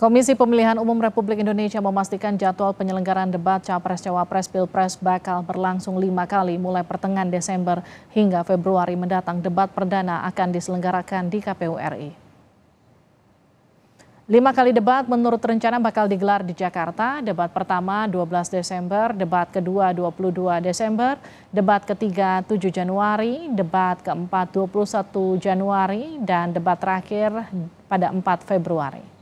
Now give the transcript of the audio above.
Komisi Pemilihan Umum Republik Indonesia memastikan jadwal penyelenggaraan debat Capres-Cawapres Pilpres bakal berlangsung lima kali mulai pertengahan Desember hingga Februari mendatang. Debat perdana akan diselenggarakan di KPU RI. Lima kali debat menurut rencana bakal digelar di Jakarta. Debat pertama 12 Desember, debat kedua 22 Desember, debat ketiga 7 Januari, debat keempat 21 Januari, dan debat terakhir pada 4 Februari.